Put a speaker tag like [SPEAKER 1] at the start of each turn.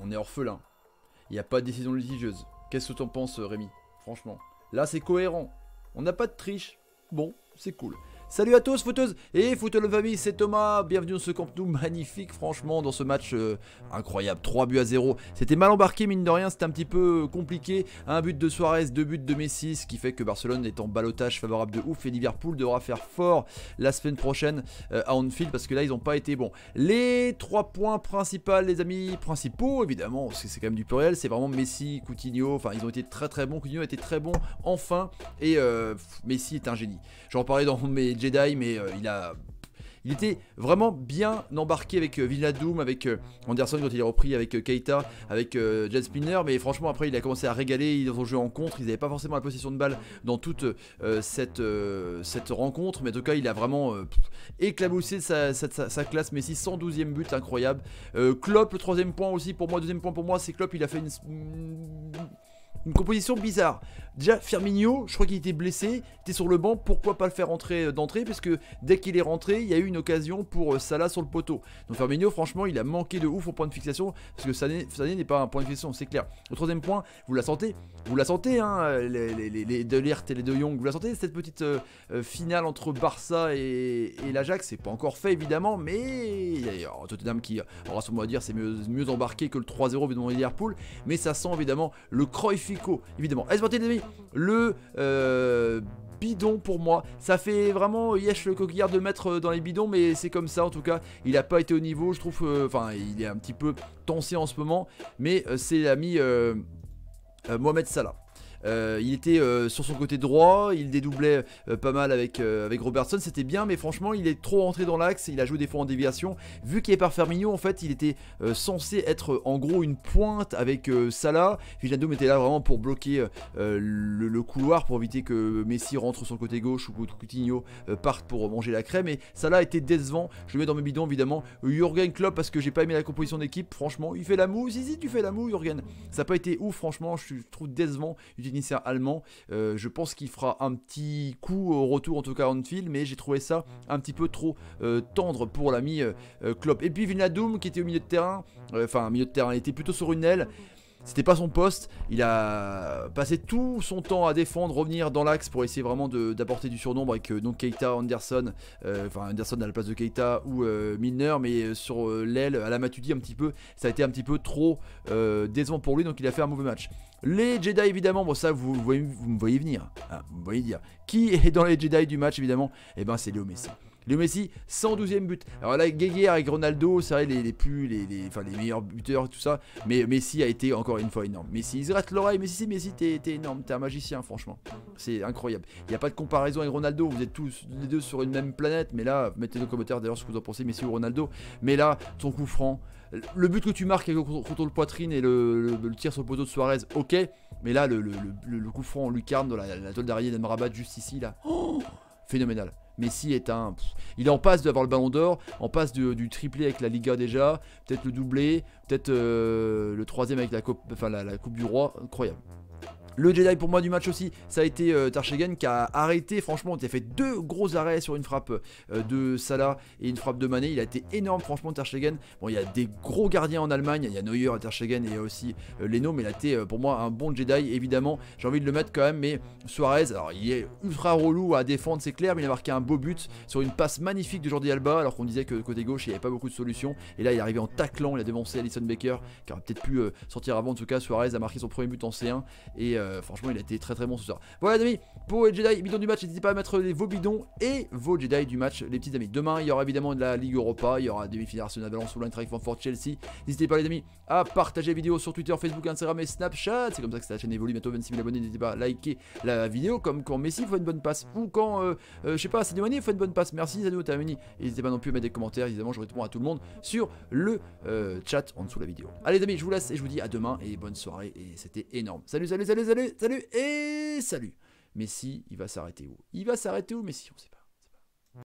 [SPEAKER 1] on est orphelin. Il n'y a pas de décision litigieuse. Qu'est-ce que t'en penses, Rémi Franchement. Là, c'est cohérent. On n'a pas de triche. Bon, c'est cool. Salut à tous footeuses et le famille, c'est Thomas, bienvenue dans ce camp nous magnifique franchement dans ce match euh, incroyable, 3 buts à 0, c'était mal embarqué mine de rien, c'était un petit peu compliqué, un but de Suarez, deux buts de Messi, ce qui fait que Barcelone est en balotage favorable de ouf et Liverpool devra faire fort la semaine prochaine euh, à Anfield parce que là ils n'ont pas été bons. Les trois points principaux les amis, principaux évidemment, parce que c'est quand même du pluriel, c'est vraiment Messi, Coutinho, enfin ils ont été très très bons, Coutinho a été très bon enfin et euh, Messi est un génie. J'en parlais dans mes Jedi, mais euh, il a... Il était vraiment bien embarqué avec euh, avec euh, Anderson quand il a repris, avec euh, Keita, avec Jet Spinner, mais franchement après il a commencé à régaler, ils ont jeu en contre, ils n'avaient pas forcément la possession de balle dans toute cette, cette rencontre, mais en tout cas il a vraiment éclaboussé sa, classe Messi, 112 e but, incroyable. Klopp, le troisième point aussi, pour moi, deuxième point pour moi, c'est Klopp, il a fait une une composition bizarre. Déjà, Firmino, je crois qu'il était blessé, était sur le banc, pourquoi pas le faire rentrer euh, d'entrée Parce que dès qu'il est rentré, il y a eu une occasion pour euh, Salah sur le poteau. Donc Firmino, franchement, il a manqué de ouf au point de fixation, parce que Sané n'est pas un point de fixation, c'est clair. Au troisième point, vous la sentez, vous la sentez, hein, les, De et les De Jong, vous la sentez, cette petite euh, finale entre Barça et, et l'Ajax, c'est pas encore fait évidemment, mais a oh, Tottenham qui aura son mot à dire, c'est mieux, embarqué que le 3-0 évidemment Liverpool, mais ça sent évidemment le Cruyff évidemment. évidemment. ce les amis, le euh, bidon pour moi. Ça fait vraiment Yesh le coquillard de mettre euh, dans les bidons, mais c'est comme ça en tout cas. Il n'a pas été au niveau, je trouve. Euh, enfin, il est un petit peu tensé en ce moment, mais c'est l'ami Mohamed Salah. Euh, il était euh, sur son côté droit, il dédoublait euh, pas mal avec, avec Robertson, c'était bien, mais franchement, il est trop rentré dans l'axe, il a joué des fois en déviation. Vu qu'il est par Firmino, en fait, il était censé être en gros une pointe avec Salah. Villandoum était là vraiment pour bloquer le, couloir, pour éviter que Messi rentre sur le côté gauche ou que Coutinho parte pour manger la crème. Et Salah était décevant, je le mets dans mes bidons évidemment. Jurgen Klopp, parce que j'ai pas aimé la composition d'équipe, franchement, il fait la moue, si, tu fais la moue, Jurgen. Ça n'a pas été ouf, franchement, je, trouve décevant allemand. Euh, je pense qu'il fera un petit coup au retour, en tout cas en field, mais j'ai trouvé ça mm. un petit peu trop euh, tendre pour l'ami euh, Klopp. Et puis Vinadoum qui était au milieu de terrain, enfin, milieu de terrain, il était plutôt sur une aile. C'était pas son poste. Il a passé tout son temps à défendre, revenir dans l'axe pour essayer vraiment d'apporter du surnombre avec que euh, donc Keita, Anderson, euh, enfin Anderson à la place de Keita ou euh, Milner, mais sur l'aile à la Matudi un petit peu, ça a été un petit peu trop décevant pour lui, donc il a fait un mauvais match. Les Jedi évidemment, bon ça vous, vous me voyez venir, hein, vous voyez dire. Qui est dans les Jedi du match évidemment Eh ben c'est Léo Messi. Le Messi, 112e but. Alors là, Guéguerre et Ronaldo, c'est vrai, les, plus, les, enfin, les meilleurs buteurs, tout ça. Mais Messi a été encore une fois énorme. Messi, il se rate l'oreille. Messi, Messi, t'es énorme, t'es un magicien, franchement. C'est incroyable. Il n'y a pas de comparaison avec Ronaldo. Vous êtes tous les deux sur une même planète. Mais là, mettez nos commentaires d'ailleurs ce que vous en pensez, Messi ou Ronaldo. Mais là, ton coup franc, le but que tu marques avec le poitrine et le, tir sur le poteau de Suarez, ok. Mais là, le, coup franc en lucarne dans la, la, la toile d'Amrabat juste ici, là. Oh, phénoménal. Messi est un. Il est en passe d'avoir le ballon d'or, en passe du, triplé avec la Liga déjà, peut-être le doublé, peut-être euh, le troisième avec la coupe, enfin, la, la coupe du Roi. Incroyable. Le Jedi pour moi du match aussi, ça a été euh, qui a arrêté, franchement, il a fait deux gros arrêts sur une frappe euh, de Salah et une frappe de Mané. Il a été énorme, franchement, Tershagen. Bon, il y a des gros gardiens en Allemagne, il y a Neuer, Tershagen et aussi euh, Leno, mais il a été euh, pour moi un bon Jedi, évidemment. J'ai envie de le mettre quand même, mais Suarez, alors il est ultra relou à défendre, c'est clair, mais il a marqué un beau but sur une passe magnifique de Jordi Alba, alors qu'on disait que côté gauche, il n'y avait pas beaucoup de solutions. Et là, il est arrivé en taclant, il a dévancé Alison Baker, qui aurait peut-être pu sortir avant, en tout cas, Suarez a marqué son premier but en C1 et euh, franchement, il a été très très bon ce soir. Voilà, les amis, pour les Jedi bidons du match, n'hésitez pas à mettre les, vos bidons et vos Jedi du match, les petits amis. Demain, il y aura évidemment de la Ligue Europa, il y aura demi-finale Arsenal Valence ou Track Fort, Chelsea. N'hésitez pas, les amis, à partager la vidéo sur Twitter, Facebook, Instagram et Snapchat. C'est comme ça que la chaîne évolue. Bientôt 26 000 abonnés. N'hésitez pas à liker la vidéo, comme quand Messi fait une bonne passe ou quand, euh, euh, je sais pas, Sadio il fait une bonne passe. Merci, Zanou Et N'hésitez pas non plus à mettre des commentaires. Évidemment, je réponds à tout le monde sur le chat en dessous de la vidéo. Allez, les amis, je vous laisse et je vous dis à demain et bonne soirée. Et c'était énorme. Salut, salut, salut salut, salut et salut. Mais si, il va s'arrêter où Il va s'arrêter où Messi On ne sait pas.